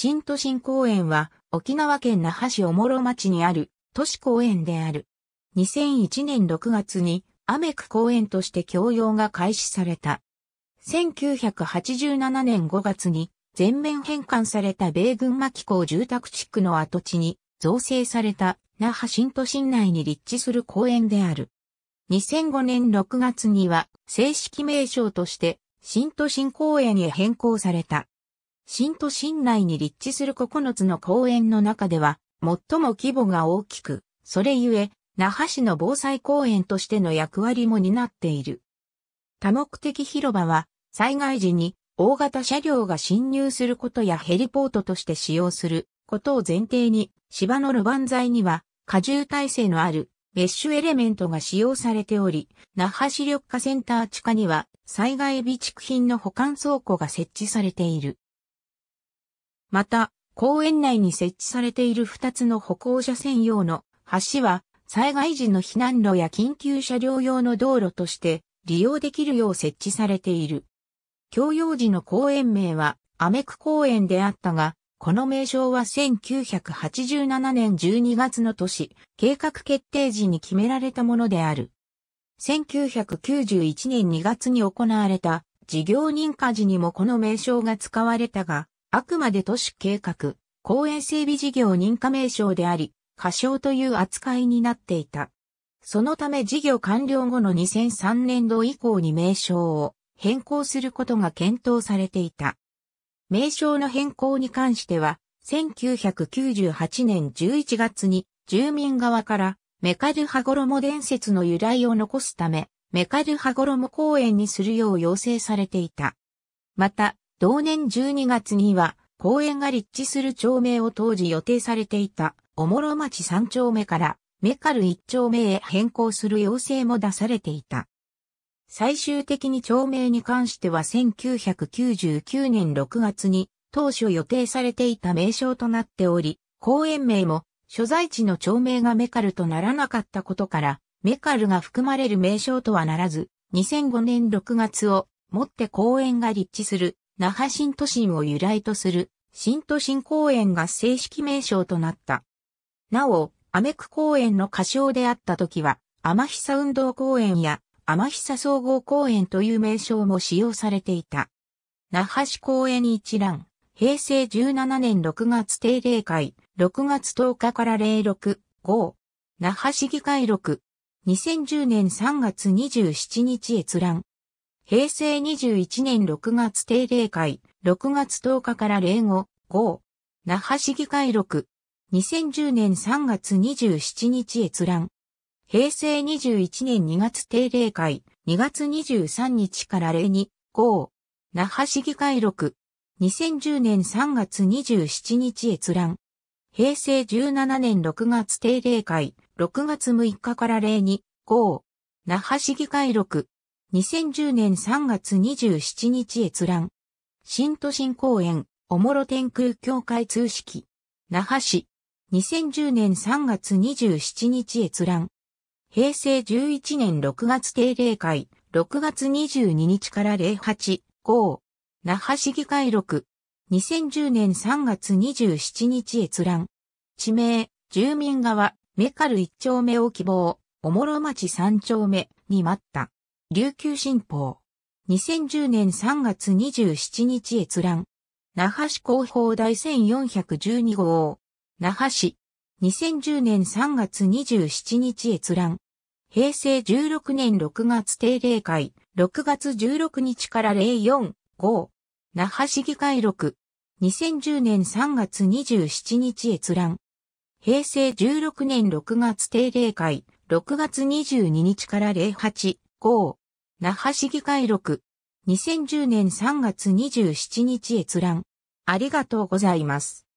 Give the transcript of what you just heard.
新都心公園は沖縄県那覇市おもろ町にある都市公園である。2001年6月にアメク公園として教用が開始された。1987年5月に全面返還された米軍巻港住宅地区の跡地に造成された那覇新都心内に立地する公園である。2005年6月には正式名称として新都心公園へ変更された。新都心内に立地する9つの公園の中では、最も規模が大きく、それゆえ、那覇市の防災公園としての役割も担っている。多目的広場は、災害時に大型車両が侵入することやヘリポートとして使用することを前提に、芝の路盤材には、荷重耐性のあるメッシュエレメントが使用されており、那覇市緑化センター地下には災害備蓄品の保管倉庫が設置されている。また、公園内に設置されている2つの歩行者専用の橋は、災害時の避難路や緊急車両用の道路として利用できるよう設置されている。共用時の公園名は、アメク公園であったが、この名称は1987年12月の年、計画決定時に決められたものである。1991年2月に行われた事業認可時にもこの名称が使われたが、あくまで都市計画、公園整備事業認可名称であり、過小という扱いになっていた。そのため事業完了後の2003年度以降に名称を変更することが検討されていた。名称の変更に関しては、1998年11月に住民側からメカルハゴロモ伝説の由来を残すため、メカルハゴロモ公園にするよう要請されていた。また、同年12月には、公園が立地する町名を当時予定されていた、おもろ町3丁目から、メカル1丁目へ変更する要請も出されていた。最終的に町名に関しては1999年6月に当初予定されていた名称となっており、公園名も所在地の町名がメカルとならなかったことから、メカルが含まれる名称とはならず、2005年6月をもって公園が立地する那覇新都心を由来とする新都心公園が正式名称となった。なお、アメク公園の仮称であった時は、天久運動公園や天久総合公園という名称も使用されていた。那覇市公園一覧、平成17年6月定例会、6月10日から06、5、那覇市議会6、2010年3月27日閲覧、平成21年6月定例会、6月10日から例後、5、那覇市議会6、2010年3月27日閲覧。平成21年2月定例会、2月23日から例2、5、那覇市議会6、2010年3月27日閲覧。平成17年6月定例会、6月6日から例2、5、那覇市議会6、2010年3月27日閲覧。新都心公園、おもろ天空協会通識。那覇市。2010年3月27日閲覧。平成11年6月定例会、6月22日から08、5。那覇市議会録。2010年3月27日閲覧。地名、住民側、メカル1丁目を希望、おもろ町3丁目に待った。琉球新報。2010年3月27日閲覧。那覇市広報第1412号。那覇市。2010年3月27日閲覧。平成16年6月定例会。6月16日から04、5。那覇市議会録。2010年3月27日閲覧。平成16年6月定例会。6月22日から08、5。那覇市議会録。2010年3月27日閲覧。ありがとうございます。